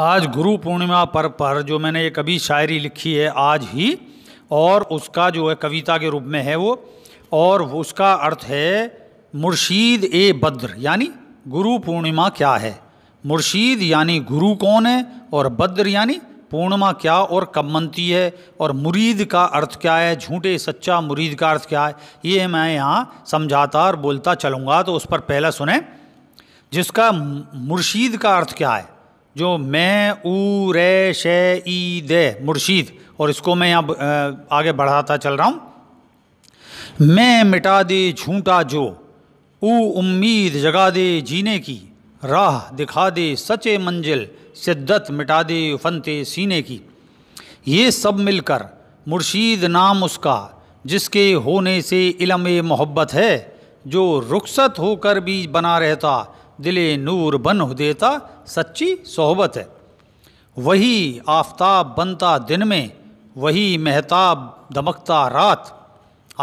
आज गुरु पूर्णिमा पर्व पर जो मैंने ये कभी शायरी लिखी है आज ही और उसका जो है कविता के रूप में है वो और उसका अर्थ है मुर्शीद ए बद्र यानी गुरु पूर्णिमा क्या है मुर्शीद यानी गुरु कौन है और बद्र यानी पूर्णिमा क्या और कब मनती है और मुरीद का अर्थ क्या है झूठे सच्चा मुरीद का अर्थ क्या है ये मैं यहाँ समझाता और बोलता चलूँगा तो उस पर पहला सुने जिसका मुर्शीद का अर्थ क्या है जो मैं ऊ रे शे ई दे मुर्शीद और इसको मैं यहाँ आगे बढ़ाता चल रहा हूँ मैं मिटा दे झूठा जो ऊ उम्मीद जगा दे जीने की राह दिखा दे सचे मंजिल शिद्दत मिटा दे फनते सीने की ये सब मिलकर मुर्शीद नाम उसका जिसके होने से इलम मोहब्बत है जो रुखसत होकर भी बना रहता दिले नूर बन देता सच्ची सोहबत है वही आफताब बनता दिन में वही महताब दमकता रात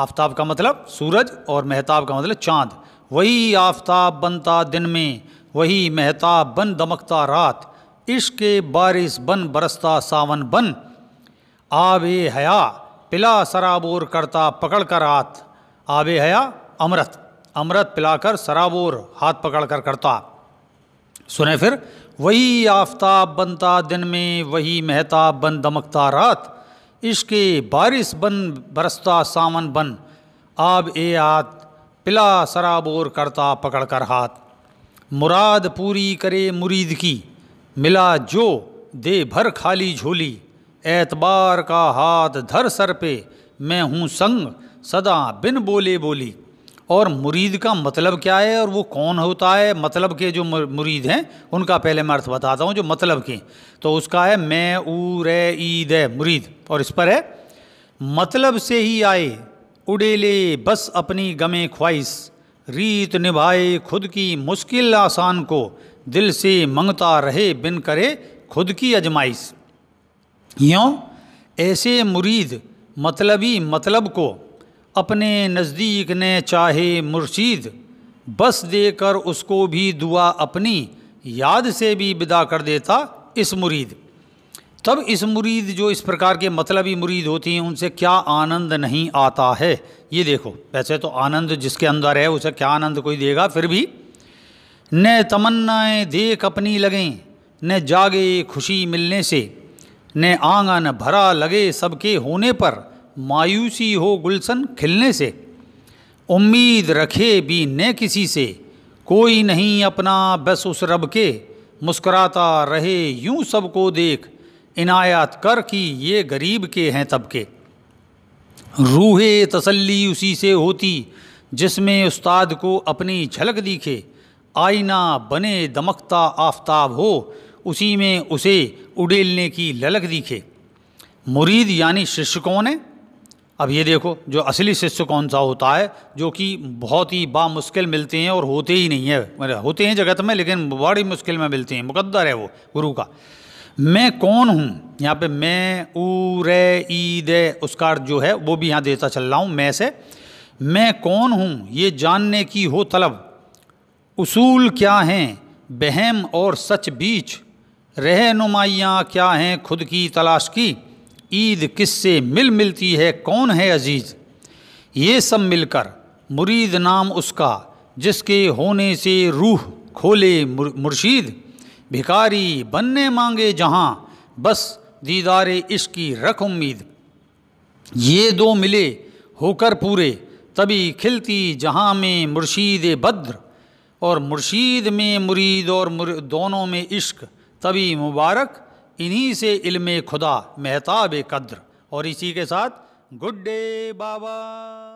आफताब का मतलब सूरज और महताब का मतलब चांद वही आफताब बनता दिन में वही महताब बन दमकता रात इश्क बारिश बन बरसता सावन बन आबे हया पिला सराबोर करता पकड़ कर रात आबे हया अमृत अमृत पिलाकर सराबोर हाथ पकड़ कर करता सुने फिर वही आफ्ताब बनता दिन में वही महताब बन दमकता रात इश्के बारिश बन बरसता सावन बन आब ए आत पिला सराबोर करता पकड़ कर हाथ मुराद पूरी करे मुरीद की मिला जो दे भर खाली झोली एतबार का हाथ धर सर पे मैं हूँ संग सदा बिन बोले बोली और मुरीद का मतलब क्या है और वो कौन होता है मतलब के जो मुरीद हैं उनका पहले मैं अर्थ बताता हूँ जो मतलब के तो उसका है मैं ऊ रे ईद है मुरीद और इस पर है मतलब से ही आए उड़े ले बस अपनी गमे ख्वाहिश रीत निभाए खुद की मुश्किल आसान को दिल से मंगता रहे बिन करे खुद की अजमाइश यों ऐसे मुरीद मतलबी मतलब को अपने नज़दीक ने चाहे मुर्शीद बस देकर उसको भी दुआ अपनी याद से भी विदा कर देता इस मुरीद तब इस मुरीद जो इस प्रकार के मतलबी मुरीद होती हैं उनसे क्या आनंद नहीं आता है ये देखो वैसे तो आनंद जिसके अंदर है उसे क्या आनंद कोई देगा फिर भी न तमन्नाएँ देख अपनी लगें न जागे खुशी मिलने से न आंगन भरा लगे सबके होने पर मायूसी हो गुलसन खिलने से उम्मीद रखे भी न किसी से कोई नहीं अपना बस उस रब के मुस्कराता रहे यूं सबको देख इनायत कर कि ये गरीब के हैं तबके रूहे तसल्ली उसी से होती जिसमें उस्ताद को अपनी झलक दिखे आईना बने दमकता आफताब हो उसी में उसे उडेलने की ललक दिखे मुरीद यानी शिष्य कौन है अब ये देखो जो असली शिष्य कौन सा होता है जो कि बहुत ही बामुश्किल मिलते हैं और होते ही नहीं है होते हैं जगत में लेकिन बड़ी मुश्किल में मिलते हैं मुकद्दर है वो गुरु का मैं कौन हूँ यहाँ पे मैं ऊ रे ई दे उसका जो है वो भी यहाँ देता चल रहा हूँ मैं से मैं कौन हूँ ये जानने की हो तलब उसूल क्या हैं बहम और सच बीच रहनुमाइयाँ क्या हैं खुद की तलाश की ईद किससे मिल मिलती है कौन है अजीज़ ये सब मिलकर मुरीद नाम उसका जिसके होने से रूह खोले मुर्शीद भिकारी बनने मांगे जहाँ बस दीदार इश्क रख उम्मीद ये दो मिले होकर पूरे तभी खिलती जहाँ में मुर्शीद बद्र और मुर्शीद में मुरीद और मुर, दोनों में इश्क तभी मुबारक इन्हीं से इल्मे खुदा महताब कद्र और इसी के साथ गुड डे बाबा